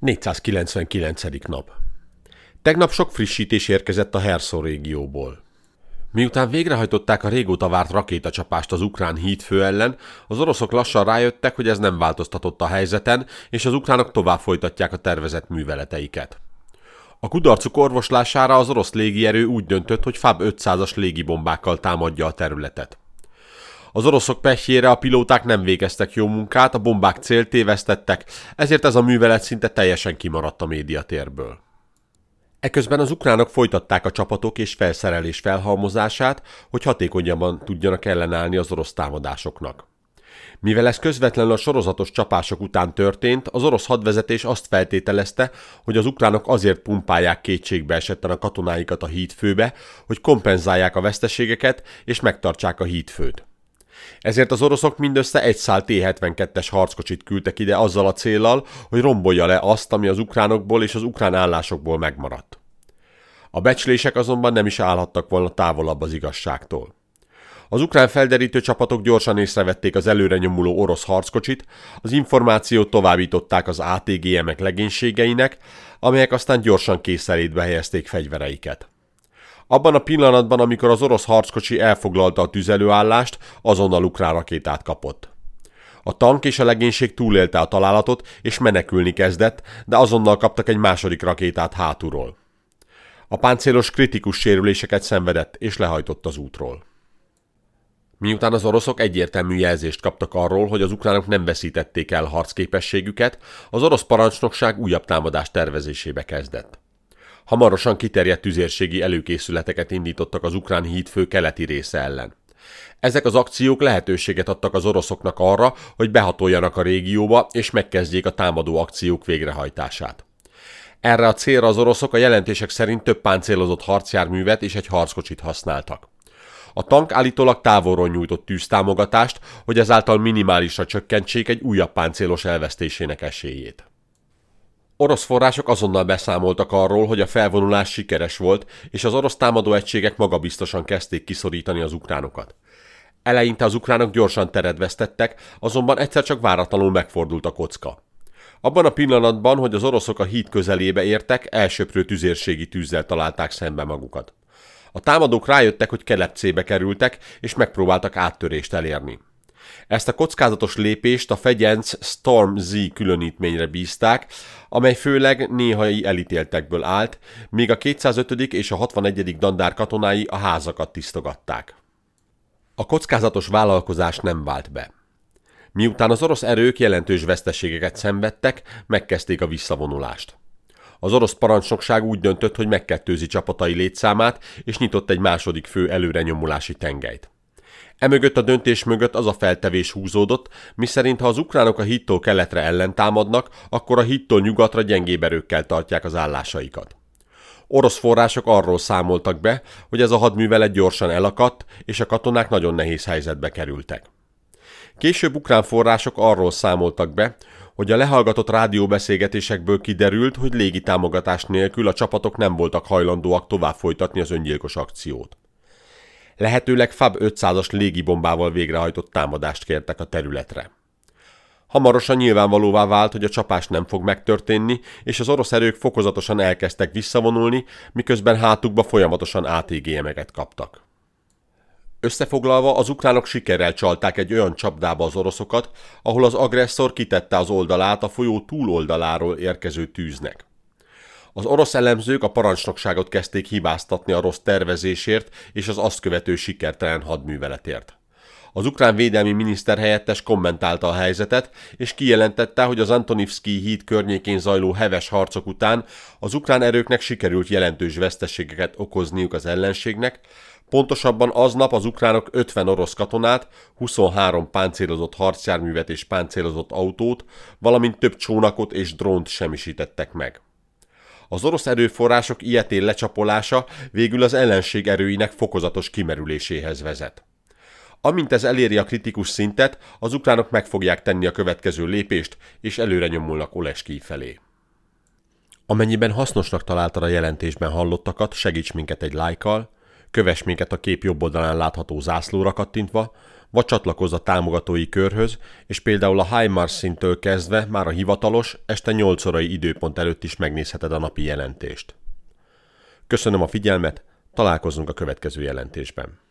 499. nap. Tegnap sok frissítés érkezett a Herszó régióból. Miután végrehajtották a régóta várt rakétacsapást az ukrán hídfő ellen, az oroszok lassan rájöttek, hogy ez nem változtatott a helyzeten, és az ukránok tovább folytatják a tervezett műveleteiket. A kudarcuk orvoslására az orosz légierő úgy döntött, hogy Fab 500-as légibombákkal támadja a területet. Az oroszok pehjére a pilóták nem végeztek jó munkát, a bombák céltévesztettek, ezért ez a művelet szinte teljesen kimaradt a médiatérből. Eközben az ukránok folytatták a csapatok és felszerelés felhalmozását, hogy hatékonyabban tudjanak ellenállni az orosz támadásoknak. Mivel ez közvetlenül a sorozatos csapások után történt, az orosz hadvezetés azt feltételezte, hogy az ukránok azért pumpálják kétségbe esetten a katonáikat a hídfőbe, hogy kompenzálják a veszteségeket és megtartsák a hídfőt. Ezért az oroszok mindössze egy szál T-72-es harckocsit küldtek ide azzal a céllal, hogy rombolja le azt, ami az ukránokból és az ukrán állásokból megmaradt. A becslések azonban nem is állhattak volna távolabb az igazságtól. Az ukrán felderítő csapatok gyorsan észrevették az előre nyomuló orosz harckocsit, az információt továbbították az ATGM-ek legénységeinek, amelyek aztán gyorsan készelétbe helyezték fegyvereiket. Abban a pillanatban, amikor az orosz harckocsi elfoglalta a tüzelőállást, azonnal ukrán rakétát kapott. A tank és a legénység túlélte a találatot, és menekülni kezdett, de azonnal kaptak egy második rakétát hátulról. A páncélos kritikus sérüléseket szenvedett, és lehajtott az útról. Miután az oroszok egyértelmű jelzést kaptak arról, hogy az ukránok nem veszítették el harcképességüket, az orosz parancsnokság újabb támadás tervezésébe kezdett. Hamarosan kiterjedt tüzérségi előkészületeket indítottak az ukrán híd fő keleti része ellen. Ezek az akciók lehetőséget adtak az oroszoknak arra, hogy behatoljanak a régióba és megkezdjék a támadó akciók végrehajtását. Erre a célra az oroszok a jelentések szerint több páncélozott harcjárművet és egy harckocsit használtak. A tank állítólag távolról nyújtott tűztámogatást, hogy ezáltal minimálisra csökkentsék egy újabb páncélos elvesztésének esélyét. Orosz források azonnal beszámoltak arról, hogy a felvonulás sikeres volt, és az orosz egységek magabiztosan kezdték kiszorítani az ukránokat. Eleinte az ukránok gyorsan teret vesztettek, azonban egyszer csak váratlanul megfordult a kocka. Abban a pillanatban, hogy az oroszok a híd közelébe értek, elsöprő tüzérségi tűzzel találták szembe magukat. A támadók rájöttek, hogy kelepcébe kerültek, és megpróbáltak áttörést elérni. Ezt a kockázatos lépést a fegyenc Storm Z különítményre bízták, amely főleg néhai elítéltekből állt, míg a 205. és a 61. dandár katonái a házakat tisztogatták. A kockázatos vállalkozás nem vált be. Miután az orosz erők jelentős veszteségeket szenvedtek, megkezdték a visszavonulást. Az orosz parancsnokság úgy döntött, hogy megkettőzi csapatai létszámát, és nyitott egy második fő előrenyomulási tengelyt. Emögött a döntés mögött az a feltevés húzódott, miszerint ha az ukránok a hittól keletre ellentámadnak, akkor a hittól nyugatra gyengébb erőkkel tartják az állásaikat. Orosz források arról számoltak be, hogy ez a hadművelet gyorsan elakadt, és a katonák nagyon nehéz helyzetbe kerültek. Később ukrán források arról számoltak be, hogy a lehallgatott rádióbeszélgetésekből kiderült, hogy légi támogatás nélkül a csapatok nem voltak hajlandóak tovább folytatni az öngyilkos akciót lehetőleg Fab 500-as légibombával végrehajtott támadást kértek a területre. Hamarosan nyilvánvalóvá vált, hogy a csapás nem fog megtörténni, és az orosz erők fokozatosan elkezdtek visszavonulni, miközben hátukba folyamatosan ATGM-eket kaptak. Összefoglalva, az ukránok sikerrel csalták egy olyan csapdába az oroszokat, ahol az agresszor kitette az oldalát a folyó túloldaláról érkező tűznek. Az orosz elemzők a parancsnokságot kezdték hibáztatni a rossz tervezésért és az azt követő sikertelen hadműveletért. Az ukrán védelmi miniszter helyettes kommentálta a helyzetet, és kijelentette, hogy az Antonivski híd környékén zajló heves harcok után az ukrán erőknek sikerült jelentős veszteségeket okozniuk az ellenségnek, Pontosabban aznap az ukránok 50 orosz katonát, 23 páncélozott harcjárművet és páncélozott autót, valamint több csónakot és drónt semmisítettek meg. Az orosz erőforrások ilyetén lecsapolása végül az ellenség erőinek fokozatos kimerüléséhez vezet. Amint ez eléri a kritikus szintet, az ukránok meg fogják tenni a következő lépést, és előre nyomulnak Oleski felé. Amennyiben hasznosnak találtad a jelentésben hallottakat, segíts minket egy lájkkal, like kövess minket a kép jobb oldalán látható zászlóra kattintva, vagy csatlakozz a támogatói körhöz, és például a Mars szintől kezdve már a hivatalos, este 8 órai időpont előtt is megnézheted a napi jelentést. Köszönöm a figyelmet, találkozunk a következő jelentésben.